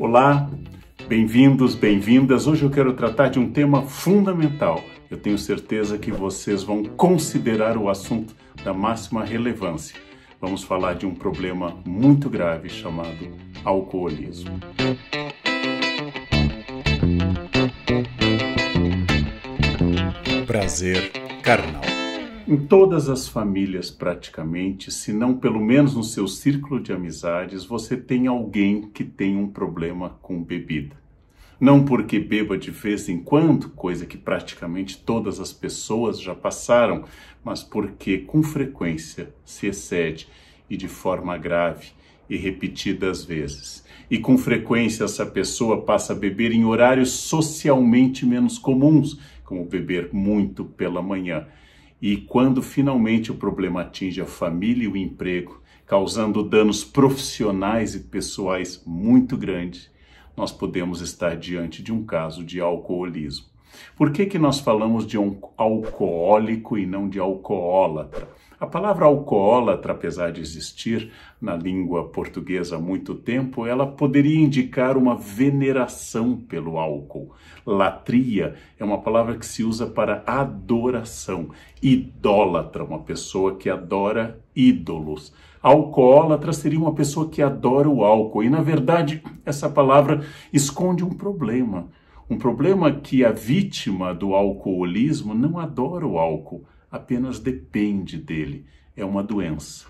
Olá, bem-vindos, bem-vindas. Hoje eu quero tratar de um tema fundamental. Eu tenho certeza que vocês vão considerar o assunto da máxima relevância. Vamos falar de um problema muito grave chamado alcoolismo. Prazer carnal. Em todas as famílias, praticamente, se não pelo menos no seu círculo de amizades, você tem alguém que tem um problema com bebida. Não porque beba de vez em quando, coisa que praticamente todas as pessoas já passaram, mas porque com frequência se excede e de forma grave e repetidas vezes. E com frequência essa pessoa passa a beber em horários socialmente menos comuns, como beber muito pela manhã e quando finalmente o problema atinge a família e o emprego, causando danos profissionais e pessoais muito grandes, nós podemos estar diante de um caso de alcoolismo. Por que, que nós falamos de um alcoólico e não de alcoólatra? A palavra alcoólatra, apesar de existir na língua portuguesa há muito tempo, ela poderia indicar uma veneração pelo álcool. Latria é uma palavra que se usa para adoração. Idólatra, uma pessoa que adora ídolos. Alcoólatra seria uma pessoa que adora o álcool. E, na verdade, essa palavra esconde um problema um problema que a vítima do alcoolismo não adora o álcool, apenas depende dele. É uma doença.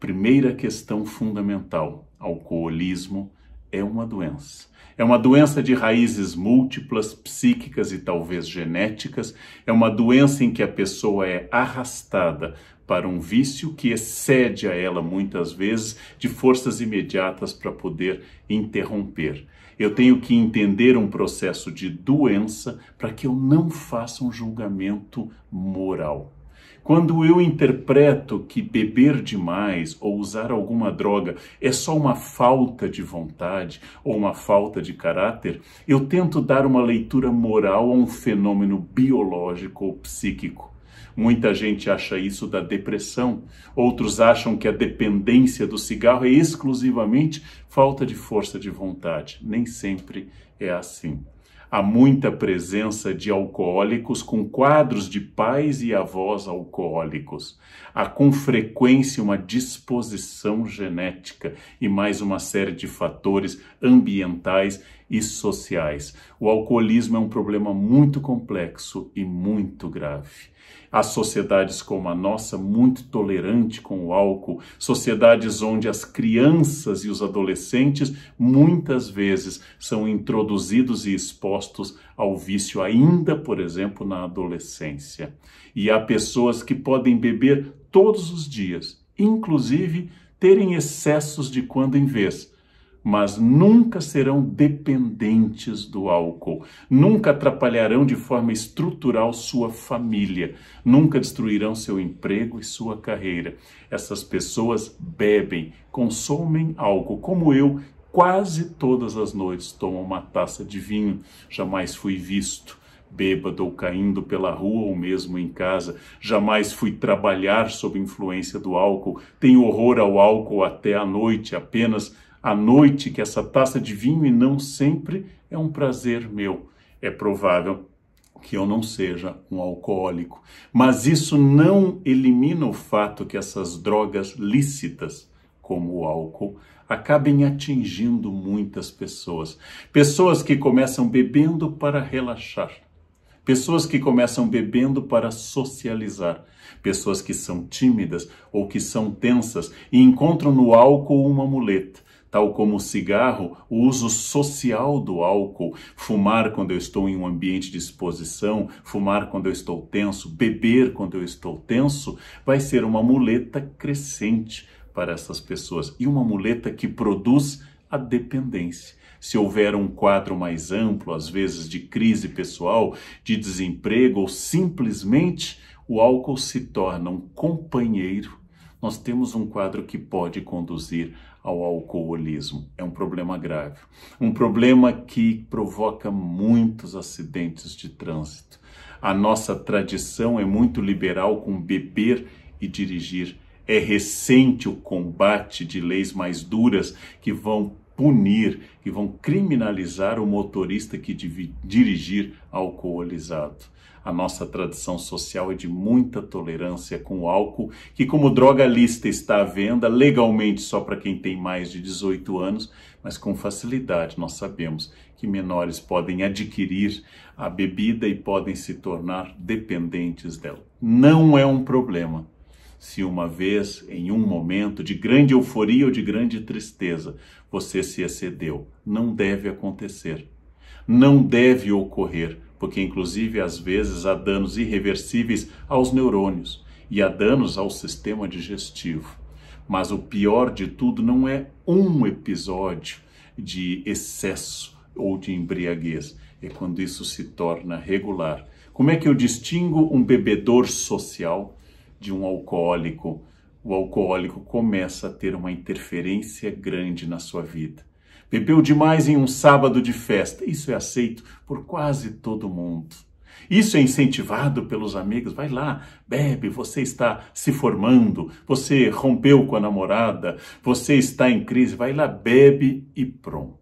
Primeira questão fundamental: alcoolismo é uma doença. É uma doença de raízes múltiplas, psíquicas e talvez genéticas. É uma doença em que a pessoa é arrastada para um vício que excede a ela muitas vezes de forças imediatas para poder interromper. Eu tenho que entender um processo de doença para que eu não faça um julgamento moral. Quando eu interpreto que beber demais ou usar alguma droga é só uma falta de vontade ou uma falta de caráter, eu tento dar uma leitura moral a um fenômeno biológico ou psíquico. Muita gente acha isso da depressão, outros acham que a dependência do cigarro é exclusivamente falta de força de vontade. Nem sempre é assim. Há muita presença de alcoólicos com quadros de pais e avós alcoólicos. Há com frequência uma disposição genética e mais uma série de fatores ambientais e sociais. O alcoolismo é um problema muito complexo e muito grave. Há sociedades como a nossa, muito tolerante com o álcool, sociedades onde as crianças e os adolescentes muitas vezes são introduzidos e expostos ao vício, ainda, por exemplo, na adolescência. E há pessoas que podem beber todos os dias, inclusive terem excessos de quando em vez mas nunca serão dependentes do álcool, nunca atrapalharão de forma estrutural sua família, nunca destruirão seu emprego e sua carreira. Essas pessoas bebem, consomem álcool, como eu, quase todas as noites tomo uma taça de vinho, jamais fui visto bêbado ou caindo pela rua ou mesmo em casa. Jamais fui trabalhar sob influência do álcool. Tenho horror ao álcool até à noite, apenas à noite que essa taça de vinho e não sempre é um prazer meu. É provável que eu não seja um alcoólico. Mas isso não elimina o fato que essas drogas lícitas, como o álcool, acabem atingindo muitas pessoas. Pessoas que começam bebendo para relaxar. Pessoas que começam bebendo para socializar, pessoas que são tímidas ou que são tensas e encontram no álcool uma muleta tal como o cigarro, o uso social do álcool, fumar quando eu estou em um ambiente de exposição, fumar quando eu estou tenso, beber quando eu estou tenso, vai ser uma muleta crescente para essas pessoas e uma muleta que produz a dependência. Se houver um quadro mais amplo, às vezes de crise pessoal, de desemprego ou simplesmente o álcool se torna um companheiro, nós temos um quadro que pode conduzir ao alcoolismo. É um problema grave, um problema que provoca muitos acidentes de trânsito. A nossa tradição é muito liberal com beber e dirigir. É recente o combate de leis mais duras que vão punir, que vão criminalizar o motorista que dirigir alcoolizado. A nossa tradição social é de muita tolerância com o álcool, que, como droga lista, está à venda legalmente só para quem tem mais de 18 anos, mas com facilidade nós sabemos que menores podem adquirir a bebida e podem se tornar dependentes dela. Não é um problema se uma vez, em um momento de grande euforia ou de grande tristeza, você se excedeu. Não deve acontecer. Não deve ocorrer porque inclusive às vezes há danos irreversíveis aos neurônios e há danos ao sistema digestivo. Mas o pior de tudo não é um episódio de excesso ou de embriaguez, é quando isso se torna regular. Como é que eu distingo um bebedor social de um alcoólico? O alcoólico começa a ter uma interferência grande na sua vida bebeu demais em um sábado de festa. Isso é aceito por quase todo mundo. Isso é incentivado pelos amigos. Vai lá, bebe, você está se formando, você rompeu com a namorada, você está em crise. Vai lá, bebe e pronto.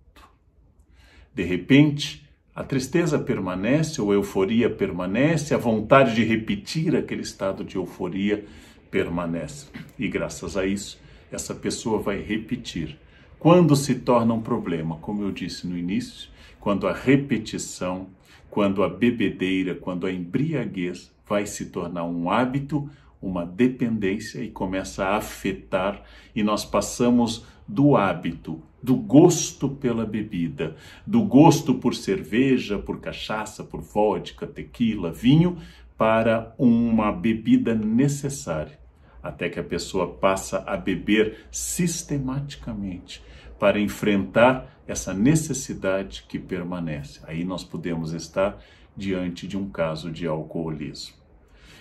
De repente, a tristeza permanece ou a euforia permanece, a vontade de repetir aquele estado de euforia permanece. E graças a isso, essa pessoa vai repetir quando se torna um problema, como eu disse no início, quando a repetição, quando a bebedeira, quando a embriaguez vai se tornar um hábito, uma dependência e começa a afetar, e nós passamos do hábito, do gosto pela bebida, do gosto por cerveja, por cachaça, por vodka, tequila, vinho, para uma bebida necessária, até que a pessoa passa a beber sistematicamente para enfrentar essa necessidade que permanece. Aí nós podemos estar diante de um caso de alcoolismo.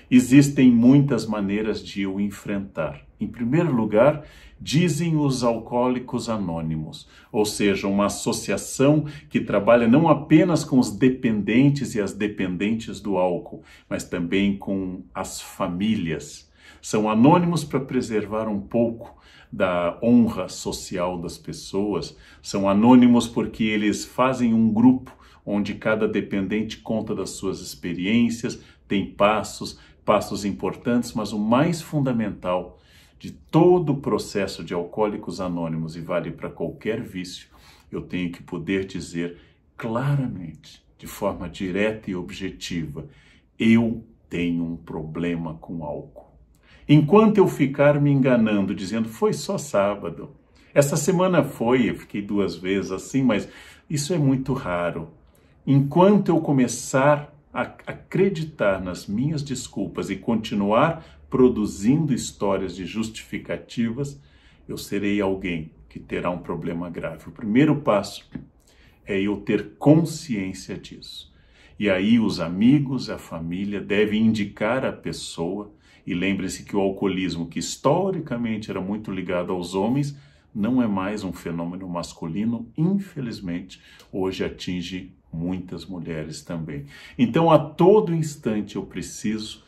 Existem muitas maneiras de o enfrentar. Em primeiro lugar, dizem os alcoólicos anônimos, ou seja, uma associação que trabalha não apenas com os dependentes e as dependentes do álcool, mas também com as famílias. São anônimos para preservar um pouco da honra social das pessoas. São anônimos porque eles fazem um grupo onde cada dependente conta das suas experiências, tem passos, passos importantes, mas o mais fundamental de todo o processo de Alcoólicos Anônimos e vale para qualquer vício, eu tenho que poder dizer claramente, de forma direta e objetiva, eu tenho um problema com álcool. Enquanto eu ficar me enganando, dizendo, foi só sábado. Essa semana foi, eu fiquei duas vezes assim, mas isso é muito raro. Enquanto eu começar a acreditar nas minhas desculpas e continuar produzindo histórias de justificativas, eu serei alguém que terá um problema grave. O primeiro passo é eu ter consciência disso. E aí os amigos, a família devem indicar a pessoa e lembre-se que o alcoolismo, que historicamente era muito ligado aos homens, não é mais um fenômeno masculino, infelizmente, hoje atinge muitas mulheres também. Então, a todo instante eu preciso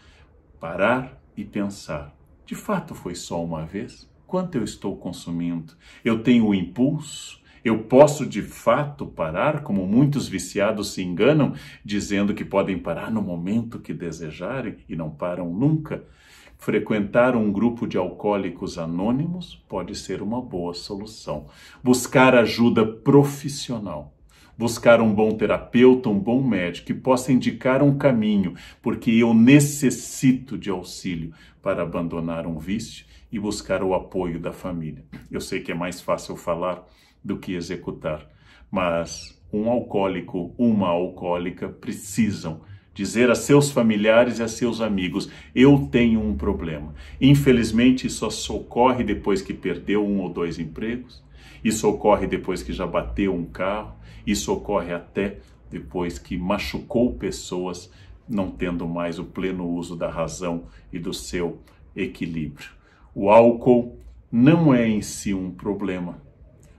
parar e pensar: de fato foi só uma vez? Quanto eu estou consumindo? Eu tenho o impulso? Eu posso de fato parar, como muitos viciados se enganam, dizendo que podem parar no momento que desejarem e não param nunca. Frequentar um grupo de alcoólicos anônimos pode ser uma boa solução. Buscar ajuda profissional buscar um bom terapeuta, um bom médico que possa indicar um caminho, porque eu necessito de auxílio para abandonar um vício e buscar o apoio da família. Eu sei que é mais fácil falar do que executar. Mas um alcoólico, uma alcoólica precisam dizer a seus familiares e a seus amigos: eu tenho um problema. Infelizmente, isso só ocorre depois que perdeu um ou dois empregos, isso ocorre depois que já bateu um carro, isso ocorre até depois que machucou pessoas, não tendo mais o pleno uso da razão e do seu equilíbrio. O álcool não é em si um problema,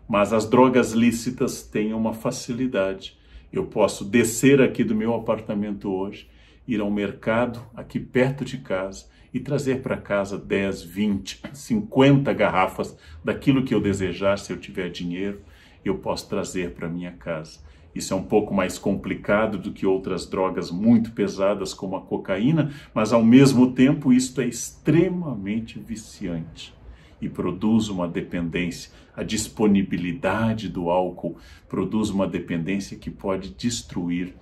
mas as drogas lícitas têm uma facilidade. Eu posso descer aqui do meu apartamento hoje, ir ao mercado aqui perto de casa e trazer para casa 10, 20, 50 garrafas daquilo que eu desejar, se eu tiver dinheiro, eu posso trazer para minha casa. Isso é um pouco mais complicado do que outras drogas muito pesadas como a cocaína, mas ao mesmo tempo isto é extremamente viciante e produz uma dependência. A disponibilidade do álcool produz uma dependência que pode destruir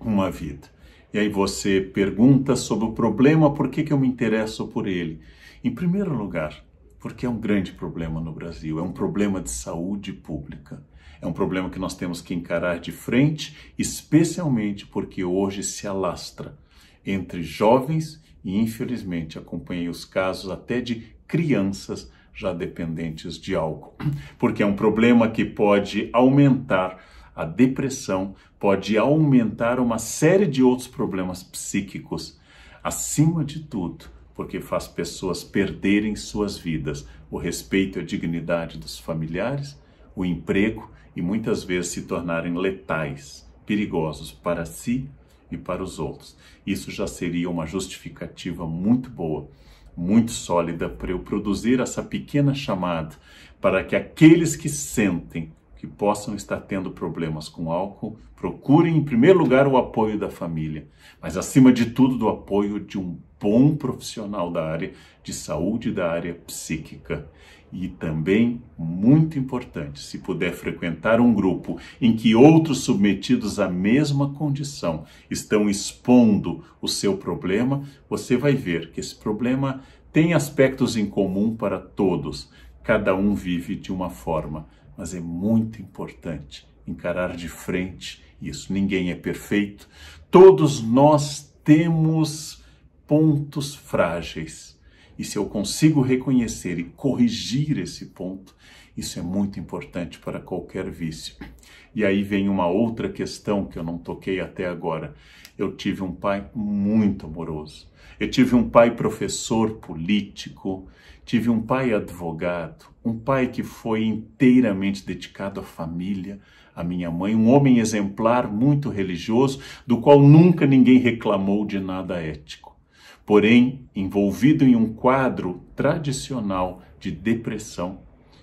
uma vida. E aí você pergunta sobre o problema, por que, que eu me interesso por ele? Em primeiro lugar, porque é um grande problema no Brasil, é um problema de saúde pública. É um problema que nós temos que encarar de frente, especialmente porque hoje se alastra entre jovens e, infelizmente, acompanhei os casos até de crianças já dependentes de álcool, porque é um problema que pode aumentar a depressão, pode aumentar uma série de outros problemas psíquicos. Acima de tudo, porque faz pessoas perderem suas vidas, o respeito e a dignidade dos familiares, o emprego e muitas vezes se tornarem letais, perigosos para si e para os outros. Isso já seria uma justificativa muito boa muito sólida para eu produzir essa pequena chamada para que aqueles que sentem que possam estar tendo problemas com álcool procurem em primeiro lugar o apoio da família, mas acima de tudo do apoio de um bom profissional da área de saúde da área psíquica. E também, muito importante, se puder frequentar um grupo em que outros submetidos à mesma condição estão expondo o seu problema, você vai ver que esse problema tem aspectos em comum para todos. Cada um vive de uma forma, mas é muito importante encarar de frente isso. Ninguém é perfeito. Todos nós temos pontos frágeis e se eu consigo reconhecer e corrigir esse ponto, isso é muito importante para qualquer vício. E aí vem uma outra questão que eu não toquei até agora. Eu tive um pai muito amoroso. Eu tive um pai professor político, tive um pai advogado, um pai que foi inteiramente dedicado à família, à minha mãe, um homem exemplar, muito religioso, do qual nunca ninguém reclamou de nada ético porém envolvido em um quadro tradicional de depressão.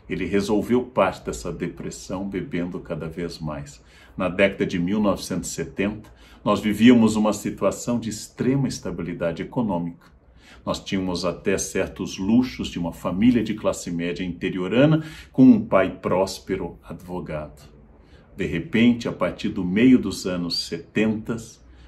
Ele resolveu parte dessa depressão bebendo cada vez mais. Na década de 1970, nós vivíamos uma situação de extrema estabilidade econômica. Nós tínhamos até certos luxos de uma família de classe média interiorana com um pai próspero advogado. De repente, a partir do meio dos anos 70,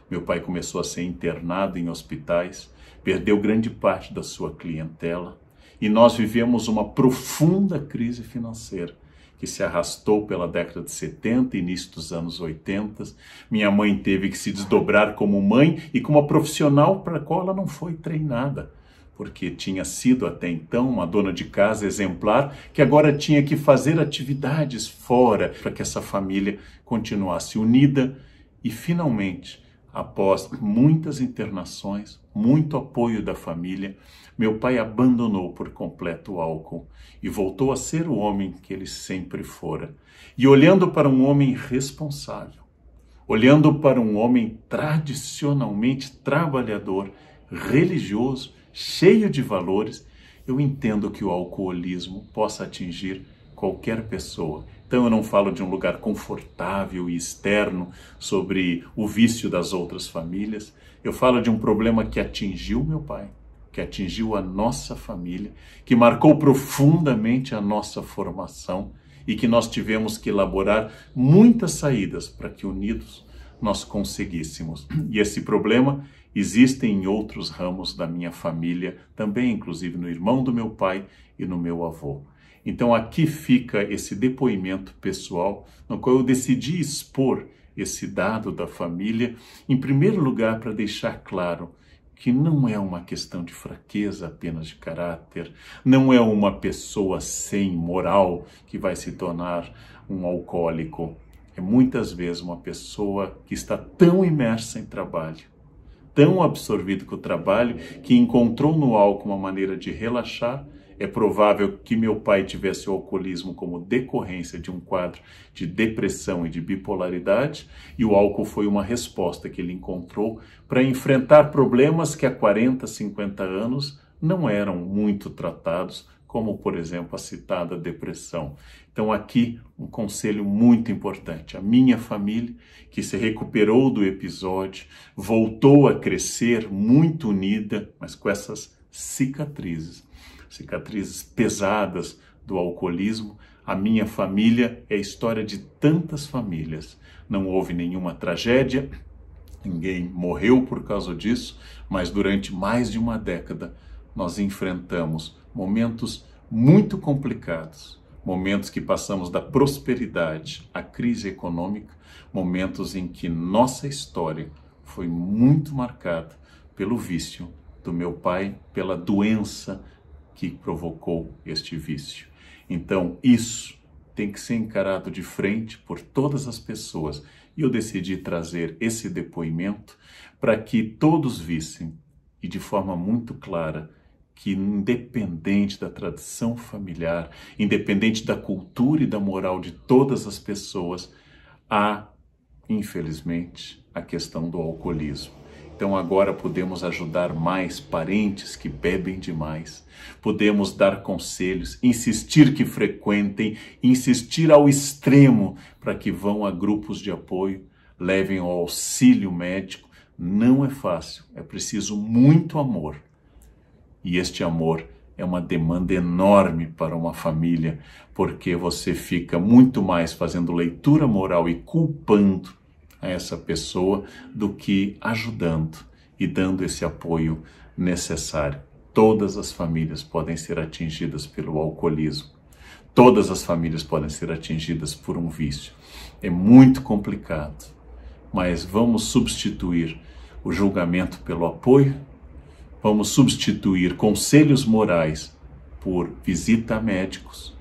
meu pai começou a ser internado em hospitais perdeu grande parte da sua clientela e nós vivemos uma profunda crise financeira que se arrastou pela década de 70 início dos anos 80. Minha mãe teve que se desdobrar como mãe e como profissional para a qual ela não foi treinada, porque tinha sido até então uma dona de casa exemplar que agora tinha que fazer atividades fora para que essa família continuasse unida e finalmente, após muitas internações, muito apoio da família, meu pai abandonou por completo o álcool e voltou a ser o homem que ele sempre fora. E olhando para um homem responsável, olhando para um homem tradicionalmente trabalhador, religioso, cheio de valores, eu entendo que o alcoolismo possa atingir qualquer pessoa então eu não falo de um lugar confortável e externo sobre o vício das outras famílias. Eu falo de um problema que atingiu meu pai, que atingiu a nossa família, que marcou profundamente a nossa formação e que nós tivemos que elaborar muitas saídas para que unidos nós conseguíssemos. E esse problema existe em outros ramos da minha família, também inclusive no irmão do meu pai e no meu avô. Então aqui fica esse depoimento pessoal, no qual eu decidi expor esse dado da família, em primeiro lugar para deixar claro que não é uma questão de fraqueza apenas de caráter, não é uma pessoa sem moral que vai se tornar um alcoólico. É muitas vezes uma pessoa que está tão imersa em trabalho, tão absorvida com o trabalho, que encontrou no álcool uma maneira de relaxar é provável que meu pai tivesse o alcoolismo como decorrência de um quadro de depressão e de bipolaridade, e o álcool foi uma resposta que ele encontrou para enfrentar problemas que há 40, 50 anos não eram muito tratados, como por exemplo a citada depressão. Então, aqui um conselho muito importante. A minha família, que se recuperou do episódio, voltou a crescer muito unida, mas com essas cicatrizes cicatrizes pesadas do alcoolismo. A minha família é a história de tantas famílias. Não houve nenhuma tragédia, ninguém morreu por causa disso, mas durante mais de uma década nós enfrentamos momentos muito complicados, momentos que passamos da prosperidade à crise econômica, momentos em que nossa história foi muito marcada pelo vício do meu pai, pela doença que provocou este vício. Então, isso tem que ser encarado de frente por todas as pessoas. E eu decidi trazer esse depoimento para que todos vissem e de forma muito clara que, independente da tradição familiar, independente da cultura e da moral de todas as pessoas, há, infelizmente, a questão do alcoolismo. Então agora podemos ajudar mais parentes que bebem demais. Podemos dar conselhos, insistir que frequentem, insistir ao extremo para que vão a grupos de apoio, levem o auxílio médico. Não é fácil, é preciso muito amor. E este amor é uma demanda enorme para uma família, porque você fica muito mais fazendo leitura moral e culpando a essa pessoa do que ajudando e dando esse apoio necessário. Todas as famílias podem ser atingidas pelo alcoolismo. Todas as famílias podem ser atingidas por um vício. É muito complicado, mas vamos substituir o julgamento pelo apoio, vamos substituir conselhos morais por visita a médicos,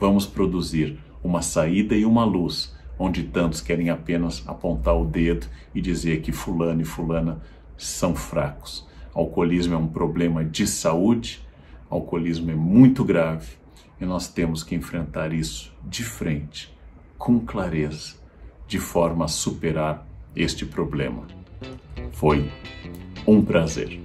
vamos produzir uma saída e uma luz onde tantos querem apenas apontar o dedo e dizer que fulano e fulana são fracos. Alcoolismo é um problema de saúde, alcoolismo é muito grave e nós temos que enfrentar isso de frente, com clareza, de forma a superar este problema. Foi um prazer.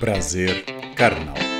Prazer carnal.